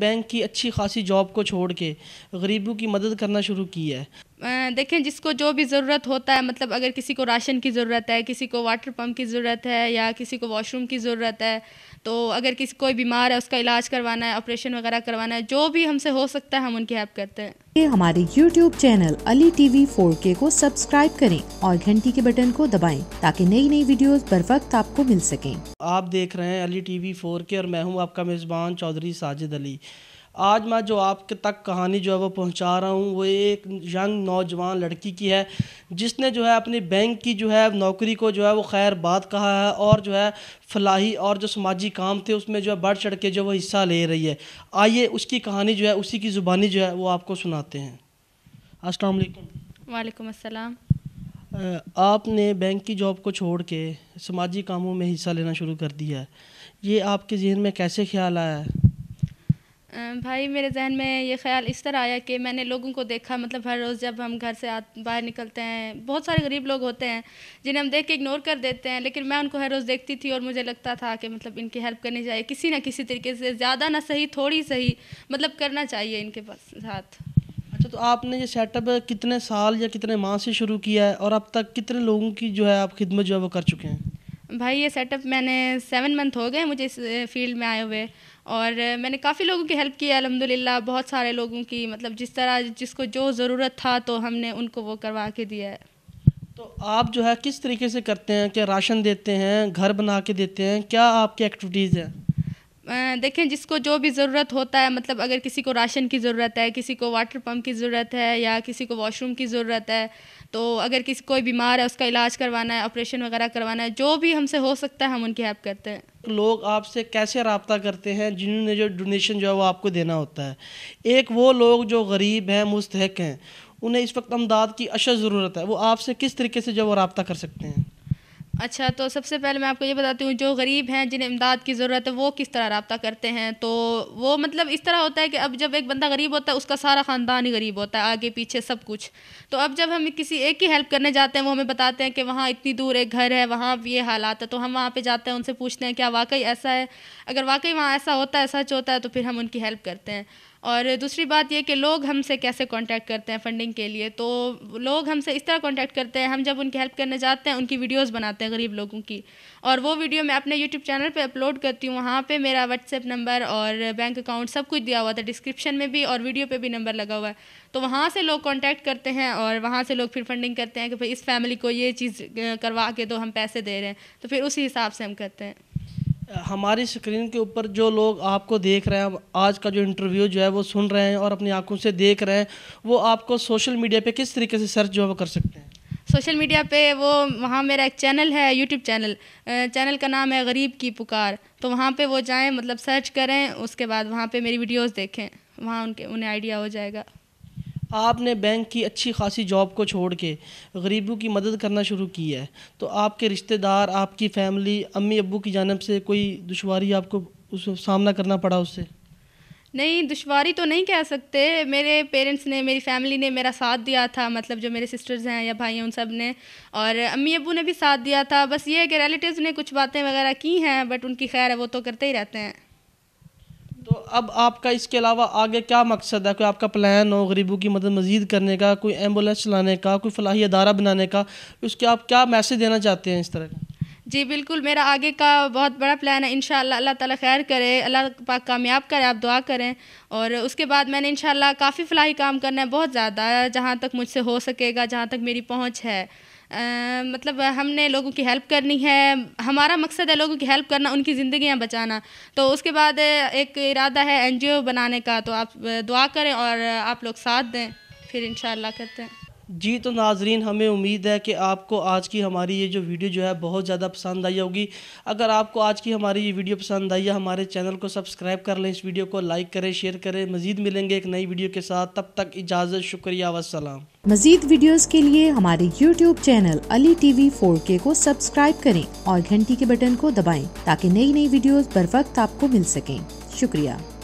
bank کی اچھی خاصی جاب کو چھوڑ کے غریبوں کی مدد کرنا شروع کی ہے دیکھیں جس کو جو بھی ضرورت ہوتا ہے مطلب اگر کسی کو راشن کی ضرورت ہے کسی کو واٹر پمپ کی ضرورت ہے یا کسی کو واش روم کی ضرورت ہے تو اگر کسی کوئی بیمار ہے اس کا علاج کروانا ہے آپریشن وغیرہ کروانا ہے جو بھی ہم سے ہو سکتا ہے ہم ان کی ہیلپ کرتے ہیں ہمارے YouTube channel Ali T V four کے کو سبسکرائب کریں اور گھنٹی کے بٹن کو دبائیں تاکہ نئی نئی ویڈیوز بر وقت آپ کو مل سکیں آپ دیکھ رہے ہیں علی ٹی وی فور کے اور میں ہوں آپ کا میزبان چودھری ساجد علی آج میں جو آپ کے تک کہانی جو ہے وہ پہنچا رہا ہوں وہ ایک ینگ نوجوان لڑکی کی ہے جس نے جو ہے اپنی بینک کی جو ہے نوکری کو جو ہے وہ خیر بات کہا ہے اور جو ہے فلاحی اور جو سماجی کام تھے اس میں جو ہے بڑھ چڑھ کے جو وہ حصہ لے رہی ہے آئیے اس کی کہانی جو ہے اسی کی زبانی جو ہے وہ آپ کو سناتے ہیں السلام علیکم وعلیکم السلام آپ نے بینک کی جاب کو چھوڑ کے سماجی کاموں میں حصہ لینا شروع کر دیا ہے یہ آپ کے ذہن میں کیسے خیال آیا ہے بھائی میرے ذہن میں یہ خیال اس طرح آیا کہ میں نے لوگوں کو دیکھا مطلب ہر روز جب ہم گھر سے باہر نکلتے ہیں بہت سارے غریب لوگ ہوتے ہیں جنہیں ہم دیکھ کے اگنور کر دیتے ہیں لیکن میں ان کو ہر روز دیکھتی تھی اور مجھے لگتا تھا کہ مطلب ان کی ہیلپ کرنی چاہیے کسی نہ کسی طریقے سے زیادہ نہ صحیح تھوڑی صحیح مطلب کرنا چاہیے ان کے پاس ساتھ اچھا تو آپ نے یہ سیٹ اپ کتنے سال یا کتنے ماہ سے شروع کیا ہے اور اب تک کتنے لوگوں کی جو ہے آپ خدمت جو ہے وہ کر چکے ہیں بھائی یہ سیٹ اپ میں نے سیون منتھ ہو گئے مجھے اس فیلڈ میں آئے ہوئے اور میں نے کافی لوگوں کی ہیلپ کی ہے الحمد للہ بہت سارے لوگوں کی مطلب جس طرح جس کو جو ضرورت تھا تو ہم نے ان کو وہ کروا کے دیا ہے تو آپ جو ہے کس طریقے سے کرتے ہیں کہ راشن دیتے ہیں گھر بنا کے دیتے ہیں کیا آپ کی ایکٹیویٹیز ہیں دیکھیں جس کو جو بھی ضرورت ہوتا ہے مطلب اگر کسی کو راشن کی ضرورت ہے کسی کو واٹر پمپ کی ضرورت ہے یا کسی کو واش روم کی ضرورت ہے تو اگر کسی کوئی بیمار ہے اس کا علاج کروانا ہے آپریشن وغیرہ کروانا ہے جو بھی ہم سے ہو سکتا ہے ہم ان کی ہیلپ کرتے ہیں لوگ آپ سے کیسے رابطہ کرتے ہیں جنہوں نے جو ڈونیشن جو ہے وہ آپ کو دینا ہوتا ہے ایک وہ لوگ جو غریب ہیں مستحق ہیں انہیں اس وقت امداد کی اشد ضرورت ہے وہ آپ سے کس طریقے سے جو وہ رابطہ کر سکتے ہیں اچھا تو سب سے پہلے میں آپ کو یہ بتاتی ہوں جو غریب ہیں جنہیں امداد کی ضرورت ہے وہ کس طرح رابطہ کرتے ہیں تو وہ مطلب اس طرح ہوتا ہے کہ اب جب ایک بندہ غریب ہوتا ہے اس کا سارا خاندان ہی غریب ہوتا ہے آگے پیچھے سب کچھ تو اب جب ہم کسی ایک ہیلپ کرنے جاتے ہیں وہ ہمیں بتاتے ہیں کہ وہاں اتنی دور ایک گھر ہے وہاں یہ حالات ہے تو ہم وہاں پہ جاتے ہیں ان سے پوچھتے ہیں کیا واقعی ایسا ہے اگر واقعی وہاں ایسا ہوتا ہے سچ ہوتا ہے تو پھر ہم ان کی ہیلپ کرتے ہیں اور دوسری بات یہ کہ لوگ ہم سے کیسے کانٹیکٹ کرتے ہیں فنڈنگ کے لیے تو لوگ ہم سے اس طرح کانٹیکٹ کرتے ہیں ہم جب ان کی ہیلپ کرنے جاتے ہیں ان کی ویڈیوز بناتے ہیں غریب لوگوں کی اور وہ ویڈیو میں اپنے یوٹیوب چینل پہ اپلوڈ کرتی ہوں وہاں پہ میرا واٹس ایپ نمبر اور بینک اکاؤنٹ سب کچھ دیا ہوا تھا ڈسکرپشن میں بھی اور ویڈیو پہ بھی نمبر لگا ہوا ہے تو وہاں سے لوگ کانٹیکٹ کرتے ہیں اور وہاں سے لوگ پھر فنڈنگ کرتے ہیں کہ پھر اس فیملی کو یہ چیز کروا کے دو ہم پیسے دے رہے ہیں تو پھر اسی حساب سے ہم کرتے ہیں ہماری اسکرین کے اوپر جو لوگ آپ کو دیکھ رہے ہیں آج کا جو انٹرویو جو ہے وہ سن رہے ہیں اور اپنی آنکھوں سے دیکھ رہے ہیں وہ آپ کو سوشل میڈیا پہ کس طریقے سے سرچ جو ہے وہ کر سکتے ہیں سوشل میڈیا پہ وہ وہاں میرا ایک چینل ہے یوٹیوب چینل چینل کا نام ہے غریب کی پکار تو وہاں پہ وہ جائیں مطلب سرچ کریں اس کے بعد وہاں پہ میری ویڈیوز دیکھیں وہاں ان کے انہیں آئیڈیا ہو جائے گا آپ نے بینک کی اچھی خاصی جاب کو چھوڑ کے غریبوں کی مدد کرنا شروع کی ہے تو آپ کے رشتہ دار آپ کی فیملی امی ابو کی جانب سے کوئی دشواری آپ کو اس سامنا کرنا پڑا اس سے نہیں دشواری تو نہیں کہہ سکتے میرے پیرنٹس نے میری فیملی نے میرا ساتھ دیا تھا مطلب جو میرے سسٹرز ہیں یا بھائی ہیں ان سب نے اور امی ابو نے بھی ساتھ دیا تھا بس یہ ہے کہ ریلیٹیوز نے کچھ باتیں وغیرہ کی ہیں بٹ ان کی خیر ہے وہ تو کرتے ہی رہتے ہیں اب آپ کا اس کے علاوہ آگے کیا مقصد ہے کوئی آپ کا پلان ہو غریبوں کی مدد مزید کرنے کا کوئی ایمبولینس چلانے کا کوئی فلاحی ادارہ بنانے کا اس کے آپ کیا میسج دینا چاہتے ہیں اس طرح کا جی بالکل میرا آگے کا بہت بڑا پلان ہے انشاءاللہ اللہ تعالیٰ خیر کرے اللہ پاک کامیاب کرے آپ دعا کریں اور اس کے بعد میں نے انشاءاللہ کافی فلاحی کام کرنا ہے بہت زیادہ جہاں تک مجھ سے ہو سکے گا جہاں تک میری پہنچ ہے مطلب ہم نے لوگوں کی ہیلپ کرنی ہے ہمارا مقصد ہے لوگوں کی ہیلپ کرنا ان کی زندگیاں بچانا تو اس کے بعد ایک ارادہ ہے این جی او بنانے کا تو آپ دعا کریں اور آپ لوگ ساتھ دیں پھر انشاءاللہ کرتے ہیں جی تو ناظرین ہمیں امید ہے کہ آپ کو آج کی ہماری یہ جو ویڈیو جو ہے بہت زیادہ پسند آئی ہوگی اگر آپ کو آج کی ہماری یہ ویڈیو پسند آئی ہے ہمارے چینل کو سبسکرائب کر لیں اس ویڈیو کو لائک کریں شیئر کریں مزید ملیں گے ایک نئی ویڈیو کے ساتھ تب تک اجازت شکریہ وسلام مزید ویڈیوز کے لیے ہمارے YouTube channel Ali T V four کے کو سبسکرائب کریں اور گھنٹی کے بٹن کو دبائیں تاکہ نئی نئی ویڈیوز بر وقت آپ کو مل سکیں شکریہ